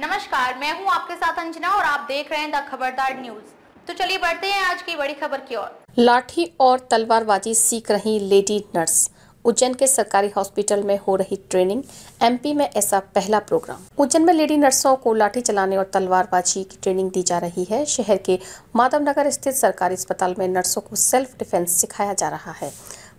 नमस्कार मैं हूं आपके साथ अंजना और आप देख रहे हैं द खबरदार न्यूज तो चलिए बढ़ते हैं आज की बड़ी खबर की ओर लाठी और तलवारबाजी सीख रही लेडी नर्स उज्जैन के सरकारी हॉस्पिटल में हो रही ट्रेनिंग एमपी में ऐसा पहला प्रोग्राम उज्जैन में लेडी नर्सों को लाठी चलाने और तलवारबाजी की ट्रेनिंग दी जा रही है शहर के माधवनगर स्थित सरकारी अस्पताल में नर्सों को सेल्फ डिफेंस सिखाया जा रहा है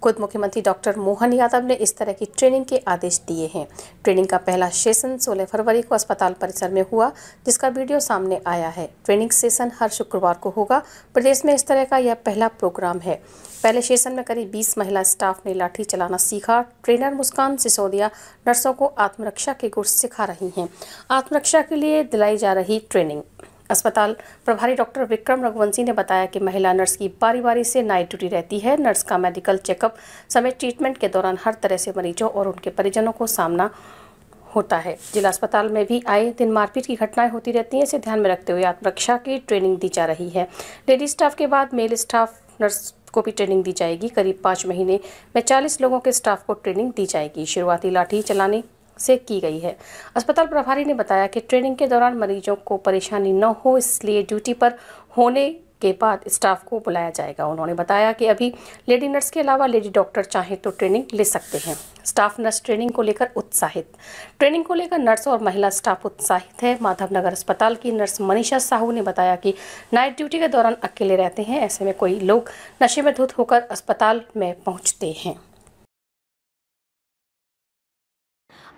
खुद मुख्यमंत्री डॉक्टर मोहन यादव ने इस तरह की ट्रेनिंग के आदेश दिए हैं ट्रेनिंग का पहला सेशन 16 फरवरी को अस्पताल परिसर में हुआ जिसका वीडियो सामने आया है ट्रेनिंग सेशन हर शुक्रवार को होगा प्रदेश में इस तरह का यह पहला प्रोग्राम है पहले सेशन में करीब 20 महिला स्टाफ ने लाठी चलाना सीखा ट्रेनर मुस्कान सिसोदिया नर्सों को आत्मरक्षा के गुर सिखा रही हैं आत्मरक्षा के लिए दिलाई जा रही ट्रेनिंग अस्पताल प्रभारी डॉक्टर विक्रम रघुवंशी ने बताया कि महिला नर्स की बारी बारी से नाइट ड्यूटी रहती है नर्स का मेडिकल चेकअप समेत ट्रीटमेंट के दौरान हर तरह से मरीजों और उनके परिजनों को सामना होता है जिला अस्पताल में भी आए दिन मारपीट की घटनाएं होती रहती हैं इसे ध्यान में रखते हुए आत्मरक्षा की ट्रेनिंग दी जा रही है लेडी स्टाफ के बाद मेल स्टाफ नर्स को भी ट्रेनिंग दी जाएगी करीब पाँच महीने में चालीस लोगों के स्टाफ को ट्रेनिंग दी जाएगी शुरुआती लाठी चलाने से की गई है अस्पताल प्रभारी ने बताया कि ट्रेनिंग के दौरान मरीजों को परेशानी न हो इसलिए ड्यूटी पर होने के बाद स्टाफ को बुलाया जाएगा उन्होंने बताया कि अभी लेडी नर्स के अलावा लेडी डॉक्टर चाहें तो ट्रेनिंग ले सकते हैं स्टाफ नर्स ट्रेनिंग को लेकर उत्साहित ट्रेनिंग को लेकर नर्स और महिला स्टाफ उत्साहित है माधव नगर अस्पताल की नर्स मनीषा साहू ने बताया कि नाइट ड्यूटी के दौरान अकेले रहते हैं ऐसे में कोई लोग नशे में धुत होकर अस्पताल में पहुँचते हैं